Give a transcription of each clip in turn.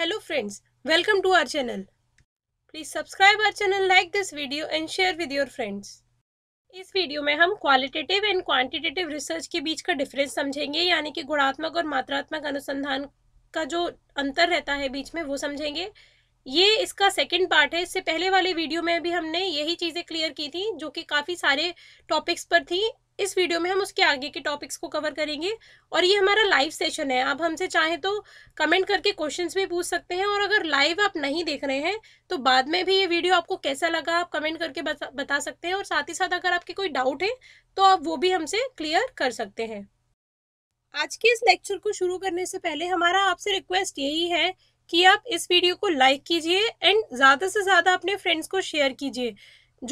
Hello friends, welcome to our channel. Please subscribe our channel, like this video and share with your friends. इस video में हम qualitative and quantitative research के बीच का difference समझेंगे यानी कि गुणात्मक और मात्रात्मक अनुसंधान का जो अंतर रहता है बीच में वो समझेंगे ये इसका सेकंड पार्ट है इससे पहले वाले वीडियो में भी हमने यही चीज़ें क्लियर की थी जो कि काफ़ी सारे टॉपिक्स पर थी इस वीडियो में हम उसके आगे के टॉपिक्स को कवर करेंगे और ये हमारा लाइव सेशन है आप हमसे चाहें तो कमेंट करके क्वेश्चन भी पूछ सकते हैं और अगर लाइव आप नहीं देख रहे हैं तो बाद में भी ये वीडियो आपको कैसा लगा आप कमेंट करके बता सकते हैं और साथ ही साथ अगर आपके कोई डाउट है तो आप वो भी हमसे क्लियर कर सकते हैं आज के इस लेक्चर को शुरू करने से पहले हमारा आपसे रिक्वेस्ट यही है कि आप इस वीडियो को लाइक कीजिए एंड ज़्यादा से ज़्यादा अपने फ्रेंड्स को शेयर कीजिए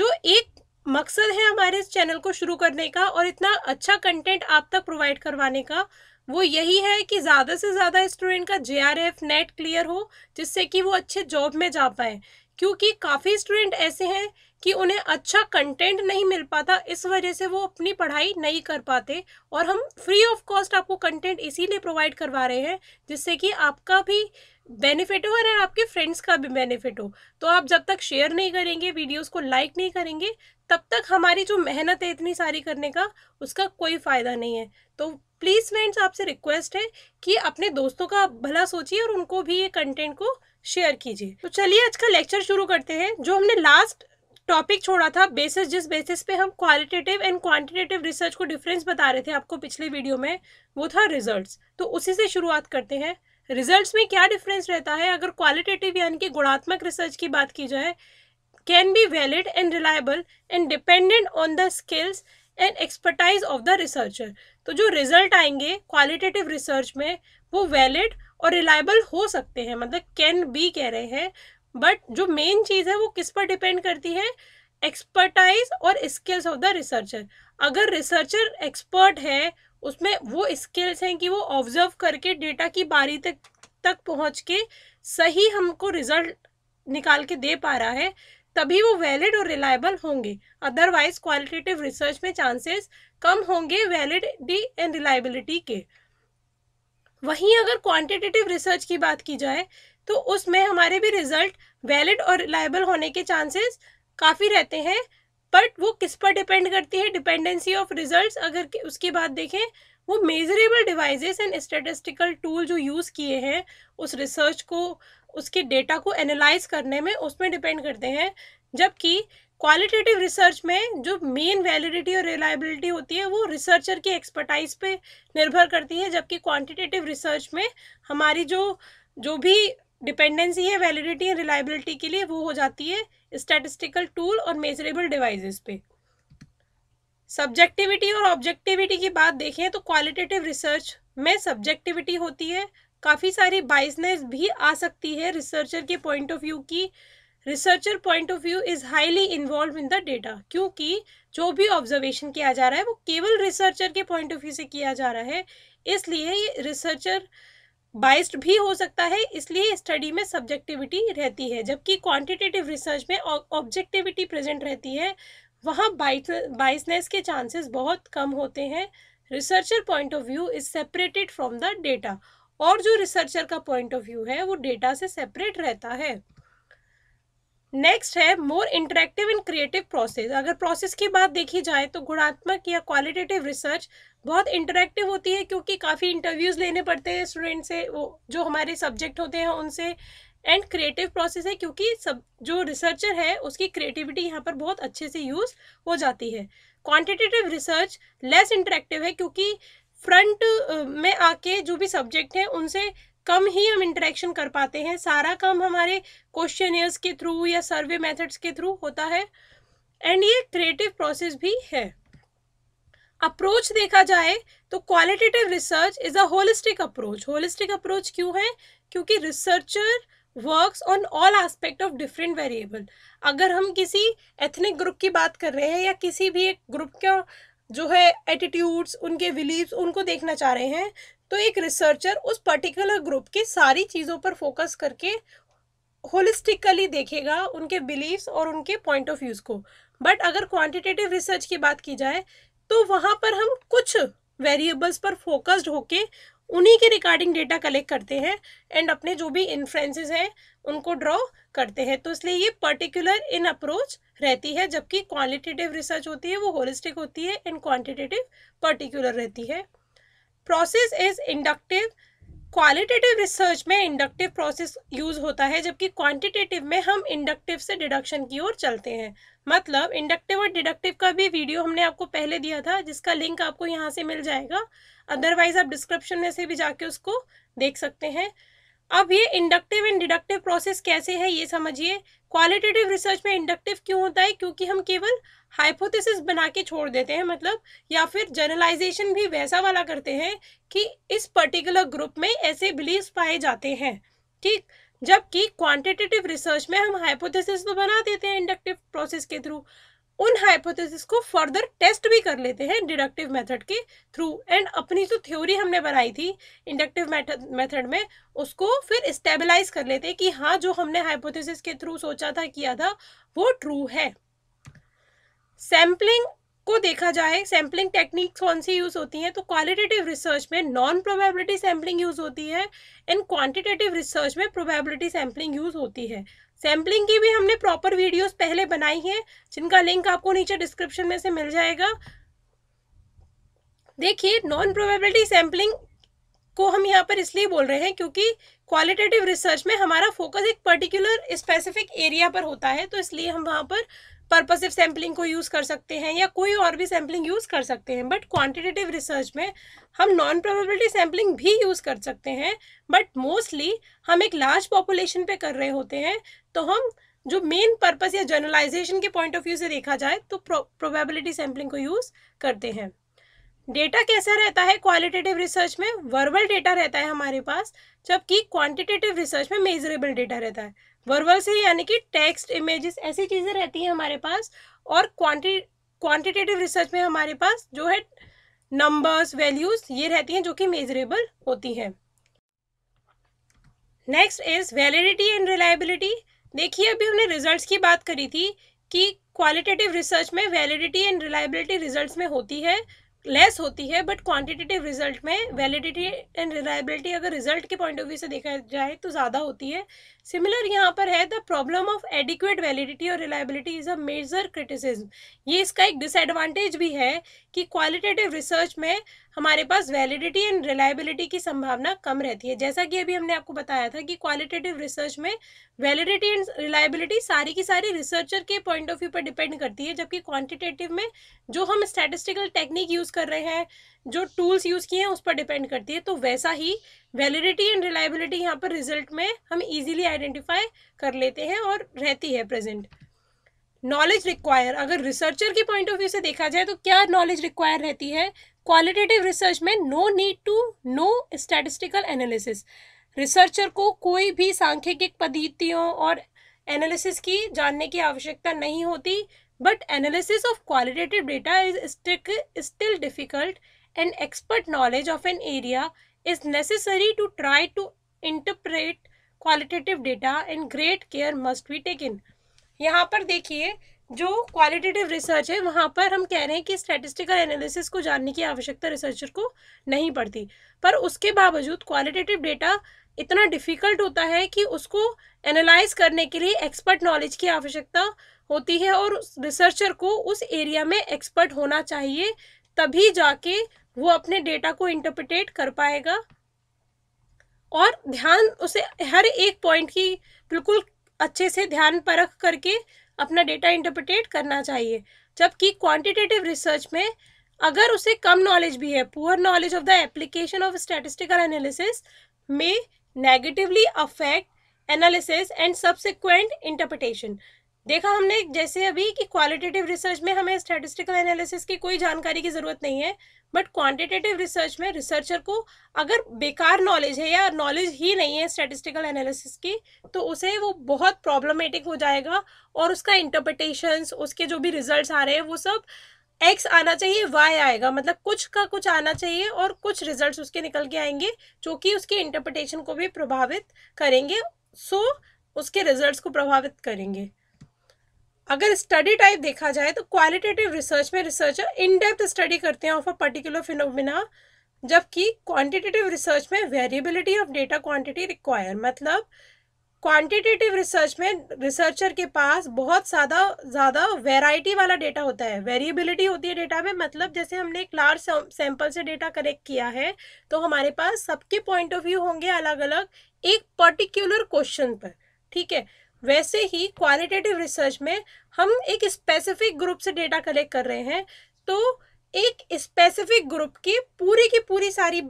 जो एक मकसद है हमारे इस चैनल को शुरू करने का और इतना अच्छा कंटेंट आप तक प्रोवाइड करवाने का वो यही है कि ज़्यादा से ज़्यादा स्टूडेंट का J R F NET clear हो जिससे कि वो अच्छे जॉब में जा पाए क्योंकि काफ़ी स्टूडेंट ऐसे हैं कि उन्हें अच्छा कंटेंट नहीं मिल पाता इस वजह से वो अपनी पढ़ाई नहीं कर पाते और हम फ्री ऑफ कॉस्ट आपको कंटेंट इसीलिए प्रोवाइड करवा रहे हैं जिससे कि आपका भी बेनिफिट हो और आपके फ्रेंड्स का भी बेनिफिट हो तो आप जब तक शेयर नहीं करेंगे वीडियोस को लाइक नहीं करेंगे तब तक हमारी जो मेहनत है इतनी सारी करने का उसका कोई फ़ायदा नहीं है तो प्लीज़ फ्रेंड्स आपसे रिक्वेस्ट है कि अपने दोस्तों का भला सोचिए और उनको भी ये कंटेंट को शेयर कीजिए तो चलिए आज का लेक्चर शुरू करते हैं जो हमने लास्ट टॉपिक छोड़ा था बेसिस जिस बेसिस पे हम क्वालिटेटिव एंड क्वांटिटेटिव रिसर्च को डिफरेंस बता रहे थे आपको पिछले वीडियो में वो था रिजल्ट्स तो उसी से शुरुआत करते हैं रिजल्ट्स में क्या डिफरेंस रहता है अगर क्वालिटेटिव यानी कि गुणात्मक रिसर्च की बात की जाए can be valid and reliable and dependent on the skills and expertise of the researcher तो जो रिजल्ट आएंगे क्वालिटेटिव रिसर्च में वो वैलिड और रिलायबल हो सकते हैं मतलब कैन बी कह रहे हैं बट जो मेन चीज़ है वो किस पर डिपेंड करती है एक्सपर्टाइज और स्किल्स ऑफ द रिसर्चर अगर रिसर्चर एक्सपर्ट है उसमें वो स्किल्स हैं कि वो ऑब्जर्व करके डेटा की बारी तक तक पहुंच के सही हमको रिजल्ट निकाल के दे पा रहा है तभी वो वैलिड और रिलायबल होंगे अदरवाइज क्वालिटेटिव रिसर्च में चांसेस कम होंगे वैलिडिटी एंड रिलायबिलिटी के वहीं अगर क्वांटिटेटिव रिसर्च की बात की जाए तो उसमें हमारे भी रिजल्ट वैलिड और रिलायबल होने के चांसेस काफ़ी रहते हैं बट वो किस पर डिपेंड करती है डिपेंडेंसी ऑफ रिजल्ट्स अगर उसके बाद देखें वो measurable devices and statistical tool जो यूज़ किए हैं उस रिसर्च को उसके डेटा को एनालाइज करने में उसमें डिपेंड करते हैं जबकि क्वालिटेटिव रिसर्च में जो मेन वैलिडिटी और रिलायबिलिटी होती है वो रिसर्चर की एक्सपर्टाइज पे निर्भर करती है जबकि क्वांटिटेटिव रिसर्च में हमारी जो जो भी डिपेंडेंसी है वैलिडिटी एंड रिलायबिलिटी के लिए वो हो जाती है स्टैटिस्टिकल टूल और मेजरेबल डिवाइसेस पे सब्जेक्टिविटी और ऑब्जेक्टिविटी की बात देखें तो क्वालिटेटिव रिसर्च में सब्जेक्टिविटी होती है काफ़ी सारी बाइसनेस भी आ सकती है रिसर्चर के पॉइंट ऑफ व्यू की researcher point of view is highly involve in the data क्योंकि जो भी ऑब्जर्वेशन किया जा रहा है वो केवल रिसर्चर के पॉइंट ऑफ व्यू से किया जा रहा है इसलिए रिसर्चर बाइस्ड भी हो सकता है इसलिए स्टडी में सब्जेक्टिविटी रहती है जबकि क्वांटिटेटिव रिसर्च में ऑब्जेक्टिविटी प्रेजेंट रहती है वहाँ बाइसनेस के चांसेस बहुत कम होते हैं researcher point of view is separated from the data और जो रिसर्चर का पॉइंट ऑफ व्यू है वो डेटा से सेपरेट रहता है नेक्स्ट है more interactive in creative process अगर प्रोसेस की बात देखी जाए तो गुणात्मक या क्वालिटेटिव रिसर्च बहुत इंटरेक्टिव होती है क्योंकि काफ़ी इंटरव्यूज़ लेने पड़ते हैं स्टूडेंट से वो जो हमारे सब्जेक्ट होते हैं उनसे एंड क्रिएटिव प्रोसेस है क्योंकि सब जो रिसर्चर है उसकी क्रिएटिविटी यहाँ पर बहुत अच्छे से यूज़ हो जाती है क्वान्टिटेटिव रिसर्च लेस इंटरेक्टिव है क्योंकि फ्रंट में आके जो भी सब्जेक्ट हैं उनसे कम ही हम इंटरेक्शन कर पाते हैं सारा काम हमारे क्वेश्चन के थ्रू या सर्वे मेथड्स के थ्रू होता है एंड ये क्रिएटिव प्रोसेस भी है अप्रोच देखा जाए तो qualitative research is a holistic approach holistic approach क्यों है क्योंकि researcher works on all aspect of different variable अगर हम किसी एथनिक ग्रुप की बात कर रहे हैं या किसी भी एक ग्रुप का जो है एटीट्यूड्स उनके बिलीव्स उनको देखना चाह रहे हैं तो एक रिसर्चर उस पर्टिकुलर ग्रुप की सारी चीज़ों पर फोकस करके होलिस्टिकली देखेगा उनके बिलीव्स और उनके पॉइंट ऑफ व्यूज़ को बट अगर क्वांटिटेटिव रिसर्च की बात की जाए तो वहाँ पर हम कुछ वेरिएबल्स पर फोकस्ड होके उन्हीं के रिकॉर्डिंग डेटा कलेक्ट करते हैं एंड अपने जो भी इन्फ्रेंसेस हैं उनको ड्रॉ करते हैं तो इसलिए ये पर्टिकुलर इन अप्रोच रहती है जबकि क्वालिटेटिव रिसर्च होती है वो होलिस्टिक होती है एंड क्वांटिटेटिव पर्टिकुलर रहती है process is inductive qualitative research में इंडक्टिव प्रोसेस यूज होता है जबकि क्वांटिटेटिव में हम इंडक्टिव से डिडक्शन की ओर चलते हैं मतलब इंडक्टिव और डिडक्टिव का भी वीडियो हमने आपको पहले दिया था जिसका लिंक आपको यहाँ से मिल जाएगा अदरवाइज आप डिस्क्रिप्शन में से भी जाके उसको देख सकते हैं अब ये इंडक्टिव एंड डिडक्टिव प्रोसेस कैसे है ये समझिए क्वालिटेटिव रिसर्च में इंडक्टिव क्यों होता है क्योंकि हम केवल हाइपोथेसिस बना के छोड़ देते हैं मतलब या फिर जर्नलाइजेशन भी वैसा वाला करते हैं कि इस पर्टिकुलर ग्रुप में ऐसे बिलीव्स पाए जाते हैं ठीक जबकि क्वांटिटेटिव रिसर्च में हम हाइपोथेसिस तो बना देते हैं इंडक्टिव प्रोसेस के थ्रू उन हाइपोथेसिस को फर्दर टेस्ट भी कर लेते हैं डिडक्टिव मेथड के थ्रू एंड अपनी जो थ्योरी हमने बनाई थी इंडक्टिव मेथड में उसको फिर स्टेबलाइज कर लेते हैं कि हाँ जो हमने हाइपोथेसिस के थ्रू सोचा था किया था वो ट्रू है सैम्पलिंग को देखा जाए सैम्पलिंग टेक्निक कौन सी यूज़ होती हैं तो क्वालिटेटिव रिसर्च में नॉन प्रोबेबिलिटी सैम्पलिंग यूज़ होती है एंड क्वांटिटेटिव रिसर्च में प्रोबेबिलिटी सैम्पलिंग यूज़ होती है सैम्पलिंग की भी हमने प्रॉपर वीडियोस पहले बनाई हैं जिनका लिंक आपको नीचे डिस्क्रिप्शन में से मिल जाएगा देखिए नॉन प्रोबेबिलिटी सैम्पलिंग को हम यहाँ पर इसलिए बोल रहे हैं क्योंकि क्वालिटेटिव रिसर्च में हमारा फोकस एक पर्टिकुलर स्पेसिफिक एरिया पर होता है तो इसलिए हम वहाँ पर पर्पसिव सैम्पलिंग को यूज़ कर सकते हैं या कोई और भी सैम्पलिंग यूज़ कर सकते हैं बट क्वांटिटेटिव रिसर्च में हम नॉन प्रोबेबिलिटी सैम्पलिंग भी यूज़ कर सकते हैं बट मोस्टली हम एक लार्ज पॉपुलेशन पे कर रहे होते हैं तो हम जो मेन पर्पस या जर्नलाइजेशन के पॉइंट ऑफ व्यू से देखा जाए तो प्रोबेबिलिटी सैम्पलिंग को यूज़ करते हैं डेटा कैसा रहता है क्वालिटेटिव रिसर्च में वर्बल डेटा रहता है हमारे पास जबकि क्वांटिटेटिव रिसर्च में मेजरेबल डेटा रहता है वर्बल से यानी कि टेक्स्ट इमेजेस ऐसी चीज़ें रहती हैं हमारे पास और क्वान्टी क्वान्टिटेटिव रिसर्च में हमारे पास जो है नंबर्स वैल्यूज ये रहती हैं जो कि मेजरेबल होती हैं next is validity and reliability देखिए अभी हमने रिजल्ट्स की बात करी थी कि क्वालिटेटिव रिसर्च में वैलिडिटी एंड रिलायबिलिटी रिजल्ट्स में होती है लेस होती है बट क्वांटिटेटिव रिजल्ट में वैलिडिटी एंड रिलायबिलिटी अगर रिजल्ट के पॉइंट ऑफ व्यू से देखा जाए तो ज़्यादा होती है सिमिलर यहाँ पर है the problem of adequate validity और reliability is a major criticism ये इसका एक डिसएडवांटेज भी है कि क्वालिटेटिव रिसर्च में हमारे पास वैलिडिटी एंड रिलायबिलिटी की संभावना कम रहती है जैसा कि अभी हमने आपको बताया था कि क्वालिटेटिव रिसर्च में वैलिडिटी एंड रिलायबिलिटी सारी की सारी रिसर्चर के पॉइंट ऑफ व्यू पर डिपेंड करती है जबकि क्वांटिटेटिव में जो हम स्टैटिस्टिकल टेक्निक यूज़ कर रहे हैं जो टूल्स यूज़ किए हैं उस पर डिपेंड करती है तो वैसा ही वैलिडिटी एंड रिलायबिलिटी यहाँ पर रिजल्ट में हम ईजिली आइडेंटिफाई कर लेते हैं और रहती है प्रेजेंट नॉलेज रिक्वायर अगर रिसर्चर के पॉइंट ऑफ व्यू से देखा जाए तो क्या नॉलेज रिक्वायर रहती है क्वालिटेटिव रिसर्च में no need to know statistical analysis researcher को कोई भी सांख्यिक पद्धतियों और एनालिसिस की जानने की आवश्यकता नहीं होती but analysis of qualitative data is still difficult and expert knowledge of an area is necessary to try to interpret qualitative data and great care must be taken यहाँ पर देखिए जो क्वालिटेटिव रिसर्च है वहाँ पर हम कह रहे हैं कि स्टैटिस्टिकल एनालिसिस को जानने की आवश्यकता रिसर्चर को नहीं पड़ती पर उसके बावजूद क्वालिटेटिव डेटा इतना डिफ़िकल्ट होता है कि उसको एनालाइज करने के लिए एक्सपर्ट नॉलेज की आवश्यकता होती है और रिसर्चर को उस एरिया में एक्सपर्ट होना चाहिए तभी जाके वो अपने डेटा को इंटरप्रिटेट कर पाएगा और ध्यान उसे हर एक पॉइंट की बिल्कुल अच्छे से ध्यान परख करके अपना डेटा इंटरप्रिटेट करना चाहिए जबकि क्वांटिटेटिव रिसर्च में अगर उसे कम नॉलेज भी है poor knowledge of the application of statistical analysis में negatively affect analysis and subsequent interpretation देखा हमने जैसे अभी कि क्वालिटेटिव रिसर्च में हमें स्टैटिस्टिकल एनालिसिस की कोई जानकारी की ज़रूरत नहीं है बट क्वांटिटेटिव रिसर्च में रिसर्चर को अगर बेकार नॉलेज है या नॉलेज ही नहीं है स्टैटिस्टिकल एनालिसिस की तो उसे वो बहुत प्रॉब्लमेटिक हो जाएगा और उसका इंटरप्रटेशंस उसके जो भी रिजल्ट्स आ रहे हैं वो सब एक्स आना चाहिए वाई आएगा मतलब कुछ का कुछ आना चाहिए और कुछ रिजल्ट्स उसके निकल के आएंगे जो कि उसके इंटरप्रटेशन को भी प्रभावित करेंगे सो so, उसके रिजल्ट्स को प्रभावित करेंगे अगर स्टडी टाइप देखा जाए तो क्वालिटेटिव रिसर्च में रिसर्चर इन डेप्थ स्टडी करते हैं ऑफ अ पर्टिकुलर फिनोमिना जबकि क्वांटिटेटिव रिसर्च में variability of data quantity require मतलब क्वांटिटेटिव रिसर्च में रिसर्चर के पास बहुत ज़्यादा ज़्यादा वेराइटी वाला डेटा होता है वेरिएबिलिटी होती है डेटा में मतलब जैसे हमने एक लार्ज सैंपल से डेटा कलेक्ट किया है तो हमारे पास सबके पॉइंट ऑफ व्यू होंगे अलग अलग एक पर्टिकुलर क्वेश्चन पर ठीक है वैसे ही क्वालिटेटिव रिसर्च में हम एक स्पेसिफिक ग्रुप से डेटा कलेक्ट कर रहे हैं तो एक स्पेसिफिक ग्रुप की पूरी की पूरी सारी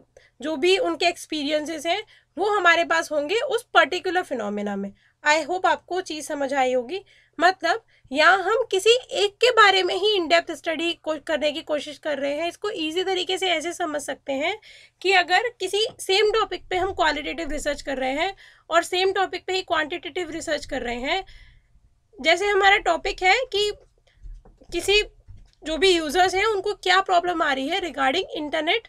जो भी उनके एक्सपीरियंसेस हैं वो हमारे पास होंगे उस पर्टिकुलर फिनोमेना में आई होप आपको चीज़ समझ आई होगी मतलब यहाँ हम किसी एक के बारे में ही इनडेप्थ स्टडी को करने की कोशिश कर रहे हैं इसको इजी तरीके से ऐसे समझ सकते हैं कि अगर किसी सेम टॉपिक पे हम क्वालिटेटिव रिसर्च कर रहे हैं और सेम टॉपिक पे ही क्वांटिटेटिव रिसर्च कर रहे हैं जैसे हमारा टॉपिक है कि किसी जो भी यूज़र्स हैं उनको क्या प्रॉब्लम आ रही है रिगार्डिंग इंटरनेट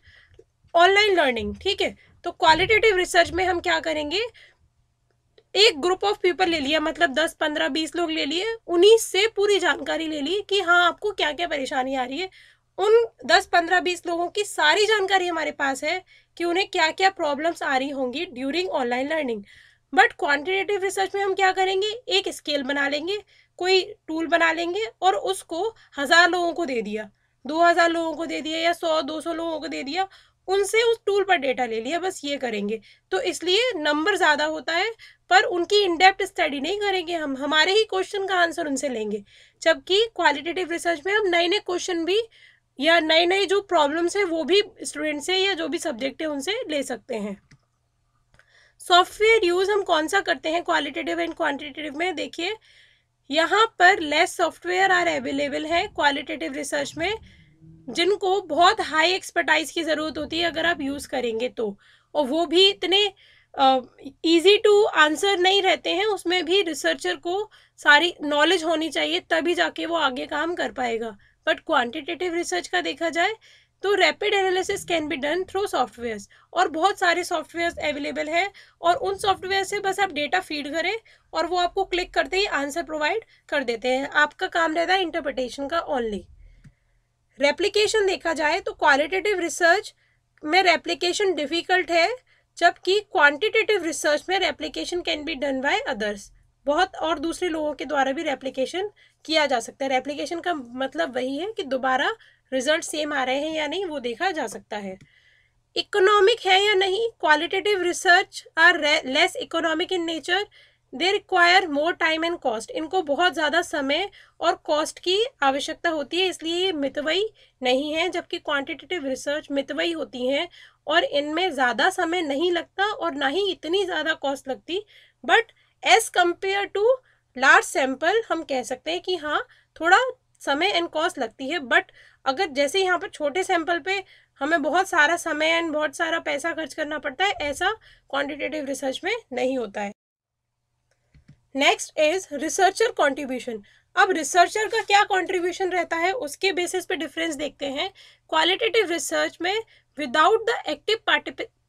ऑनलाइन लर्निंग ठीक है तो क्वालिटेटिव रिसर्च में हम क्या करेंगे एक ग्रुप ऑफ पीपल ले लिया मतलब दस पंद्रह बीस लोग ले लिए उन्हीं से पूरी जानकारी ले ली कि हाँ आपको क्या क्या परेशानी आ रही है उन दस पंद्रह बीस लोगों की सारी जानकारी हमारे पास है कि उन्हें क्या क्या प्रॉब्लम्स आ रही होंगी during online learning but quantitative research में हम क्या करेंगे एक स्केल बना लेंगे कोई टूल बना लेंगे और उसको हज़ार लोगों को दे दिया दो हज़ार लोगों को दे दिया या सौ दो सौ लोगों को दे दिया उनसे उस टूल पर डेटा ले लिया बस ये करेंगे तो इसलिए नंबर ज़्यादा होता है पर उनकी इनडेप्थ स्टडी नहीं करेंगे हम हमारे ही क्वेश्चन का आंसर उनसे लेंगे जबकि क्वालिटेटिव रिसर्च में हम नए नए क्वेश्चन भी या नए नए जो प्रॉब्लम्स हैं वो भी स्टूडेंट से या जो भी सब्जेक्ट है उनसे ले सकते हैं सॉफ्टवेयर यूज़ हम कौन सा करते हैं क्वालिटेटिव एंड क्वान्टिटेटिव में देखिए यहाँ पर लेस सॉफ्टवेयर आर अवेलेबल है क्वालिटेटिव रिसर्च में जिनको बहुत हाई एक्सपर्टाइज की ज़रूरत होती है अगर आप यूज़ करेंगे तो और वो भी इतने ईजी टू आंसर नहीं रहते हैं उसमें भी रिसर्चर को सारी नॉलेज होनी चाहिए तभी जाके वो आगे काम कर पाएगा बट क्वांटिटेटिव रिसर्च का देखा जाए तो rapid analysis can be done through softwares और बहुत सारे सॉफ्टवेयर्स अवेलेबल हैं और उन सॉफ्टवेयर से बस आप डेटा फीड करें और वो आपको क्लिक करते ही आंसर प्रोवाइड कर देते हैं आपका काम रहता है इंटरप्रटेशन का ओनली रेप्लीकेशन देखा जाए तो क्वालिटेटिव रिसर्च में रेप्लीकेशन डिफ़िकल्ट है जबकि क्वांटिटेटिव रिसर्च में replication can be done by others बहुत और दूसरे लोगों के द्वारा भी रेप्लीकेशन किया जा सकता है रेप्लीकेशन का मतलब वही है कि दोबारा रिजल्ट सेम आ रहे हैं या नहीं वो देखा जा सकता है इकोनॉमिक है या नहीं qualitative research are less economic in nature they require more time and cost इनको बहुत ज़्यादा समय और कॉस्ट की आवश्यकता होती है इसलिए ये मितवई नहीं है जबकि क्वांटिटेटिव रिसर्च मितवई होती हैं और इनमें ज़्यादा समय नहीं लगता और ना ही इतनी ज़्यादा कॉस्ट लगती but as compare to large sample हम कह सकते हैं कि हाँ थोड़ा समय एंड कॉस्ट लगती है बट अगर जैसे यहाँ पर छोटे सैंपल पे हमें बहुत सारा समय एंड बहुत सारा पैसा खर्च करना पड़ता है ऐसा क्वांटिटेटिव रिसर्च में नहीं होता है नेक्स्ट इज रिसर्चर कॉन्ट्रीब्यूशन अब रिसर्चर का क्या कॉन्ट्रीब्यूशन रहता है उसके बेसिस पे डिफरेंस देखते हैं क्वालिटेटिव रिसर्च में without the active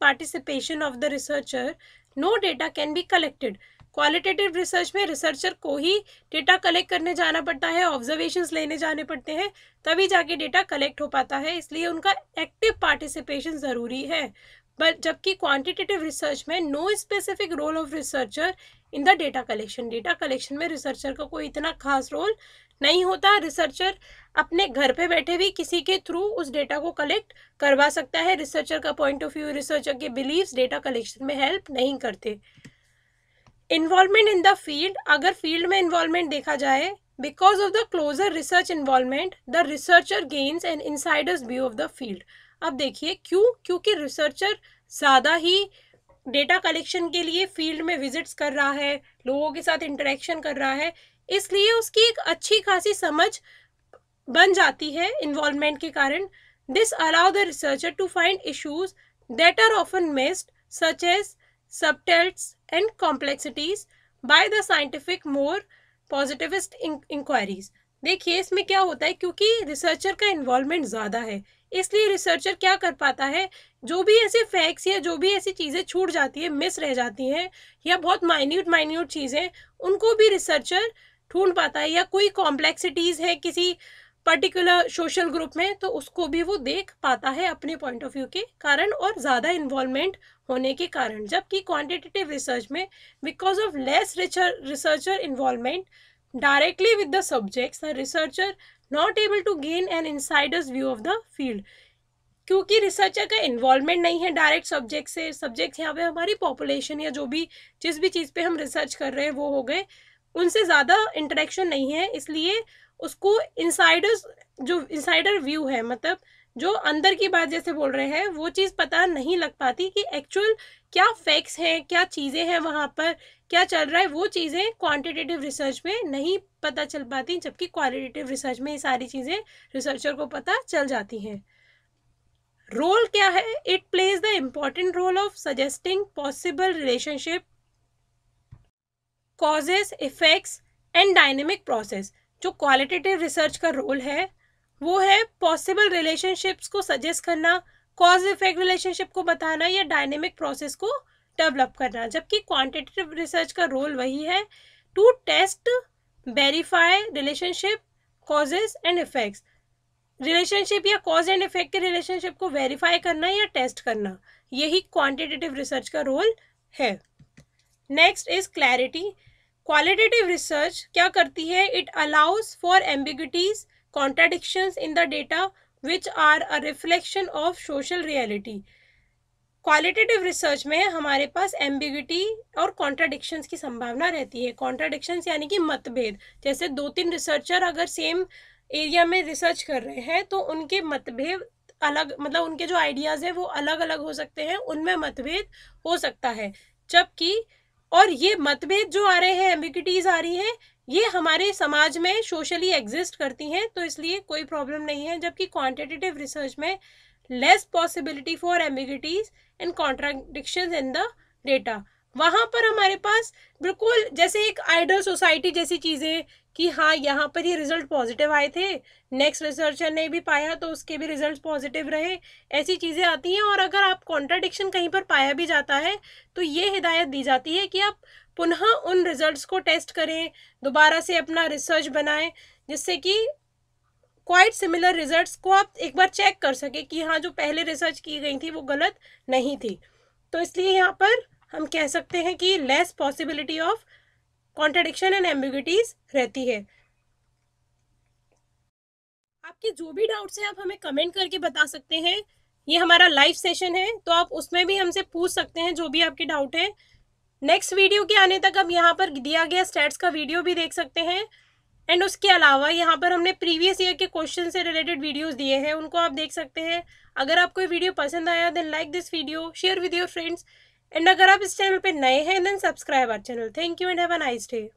participation of the researcher no data can be collected qualitative research में रिसर्चर को ही डेटा कलेक्ट करने जाना पड़ता है ऑब्जर्वेशंस लेने जाने पड़ते हैं तभी जाके डेटा कलेक्ट हो पाता है इसलिए उनका एक्टिव पार्टिसिपेशन ज़रूरी है बट जबकि क्वांटिटेटिव रिसर्च में no specific role of researcher in the data collection data collection में रिसर्चर का कोई इतना खास रोल नहीं होता रिसर्चर अपने घर पे बैठे भी किसी के थ्रू उस डेटा को कलेक्ट करवा सकता है रिसर्चर का पॉइंट ऑफ व्यू रिसर्चर के बिलीव्स डेटा कलेक्शन में हेल्प नहीं करते इन्वॉल्वमेंट इन द फील्ड अगर फील्ड में इन्वॉल्वमेंट देखा जाए because of the closer research involvement the researcher gains and insiders view of the field अब देखिए क्यों क्योंकि रिसर्चर ज़्यादा ही डेटा कलेक्शन के लिए फील्ड में विजिट्स कर रहा है लोगों के साथ इंटरेक्शन कर रहा है इसलिए उसकी एक अच्छी खासी समझ बन जाती है इन्वॉल्वमेंट के कारण this allow the researcher to find issues that are often missed such as subtexts and complexities by the scientific more positivist inquiries देखिए इसमें क्या होता है क्योंकि रिसर्चर का इन्वॉल्वमेंट ज़्यादा है इसलिए रिसर्चर क्या कर पाता है जो भी ऐसे फैक्ट्स या जो भी ऐसी चीज़ें छूट जाती है मिस रह जाती हैं या बहुत माइन्यूट माइन्यूट चीज़ें उनको भी रिसर्चर ढूंढ पाता है या कोई कॉम्प्लेक्सिटीज़ है किसी पर्टिकुलर सोशल ग्रुप में तो उसको भी वो देख पाता है अपने पॉइंट ऑफ व्यू के कारण और ज़्यादा इन्वॉल्वमेंट होने के कारण जबकि क्वांटिटेटिव रिसर्च में because of less researcher involvement directly with the subjects the researcher not able to gain an insiders view of the field क्योंकि रिसर्चर का इन्वॉल्वमेंट नहीं है डायरेक्ट सब्जेक्ट से सब्जेक्ट यहाँ पे हमारी पॉपुलेशन या जो भी जिस भी चीज़ पे हम रिसर्च कर रहे हैं वो हो गए उनसे ज़्यादा इंटरेक्शन नहीं है इसलिए उसको इनसाइडर्स जो इनसाइडर व्यू है मतलब जो अंदर की बात जैसे बोल रहे हैं वो चीज़ पता नहीं लग पाती कि एक्चुअल क्या फैक्ट्स हैं क्या चीज़ें हैं वहाँ पर क्या चल रहा है वो चीज़ें क्वांटिटेटिव रिसर्च में नहीं पता चल पाती जबकि क्वालिटेटिव रिसर्च में ये सारी चीज़ें रिसर्चर को पता चल जाती हैं रोल क्या है it plays the important role of suggesting possible relationship causes effects and dynamic process जो क्वालिटेटिव रिसर्च का रोल है वो है पॉसिबल रिलेशनशिप्स को सजेस्ट करना कॉज इफेक्ट रिलेशनशिप को बताना या डायनेमिक प्रोसेस को डेवलप करना जबकि क्वांटिटेटिव रिसर्च का रोल वही है to test verify relationship causes and effects relationship या कॉज एंड इफेक्ट के रिलेशनशिप को वेरीफाई करना या टेस्ट करना यही क्वांटिटेटिव रिसर्च का रोल है next is clarity qualitative research क्या करती है it allows for ambiguities contradictions in the data which are a reflection of social reality qualitative research में हमारे पास एम्बिगिटी और कॉन्ट्राडिक्शंस की संभावना रहती है कॉन्ट्राडिक्शंस यानी कि मतभेद जैसे दो तीन रिसर्चर अगर सेम एरिया में रिसर्च कर रहे हैं तो उनके मतभेद अलग मतलब उनके जो आइडियाज़ हैं वो अलग अलग हो सकते हैं उनमें मतभेद हो सकता है जबकि और ये मतभेद जो आ रहे हैं एम्बिगिटीज आ रही हैं ये हमारे समाज में सोशली एग्जिस्ट करती हैं तो इसलिए कोई प्रॉब्लम नहीं है जबकि क्वान्टिटेटिव रिसर्च में less possibility for ambiguities and contradiction in the data वहाँ पर हमारे पास बिल्कुल जैसे एक आइडल सोसाइटी जैसी चीज़ें कि हाँ यहाँ पर ये रिजल्ट पॉजिटिव आए थे नेक्स्ट रिसर्चर ने भी पाया तो उसके भी रिजल्ट पॉजिटिव रहे ऐसी चीज़ें आती हैं और अगर आप कॉन्ट्राडिक्शन कहीं पर पाया भी जाता है तो ये हिदायत दी जाती है कि आप पुनः उन रिजल्ट्स को टेस्ट करें दोबारा से अपना रिसर्च बनाएं जिससे कि क्वाइट सिमिलर रिजल्ट्स को आप एक बार चेक कर सकें कि हाँ जो पहले रिसर्च की गई थी वो गलत नहीं थी तो इसलिए यहाँ पर हम कह सकते हैं कि less possibility of contradiction and ambiguities रहती है आपके जो भी डाउट्स हैं आप हमें कमेंट करके बता सकते हैं ये हमारा लाइव सेशन है तो आप उसमें भी हमसे पूछ सकते हैं जो भी आपके डाउट हैं नेक्स्ट वीडियो के आने तक आप यहाँ पर दिया गया स्टैट्स का वीडियो भी देख सकते हैं एंड उसके अलावा यहाँ पर हमने प्रीवियस ईयर के क्वेश्चन से रिलेटेड वीडियोस दिए हैं उनको आप देख सकते हैं अगर आपको वीडियो पसंद आया then like this video share with your friends and अगर आप इस चैनल पे नए हैं then subscribe our channel thank you and have a nice day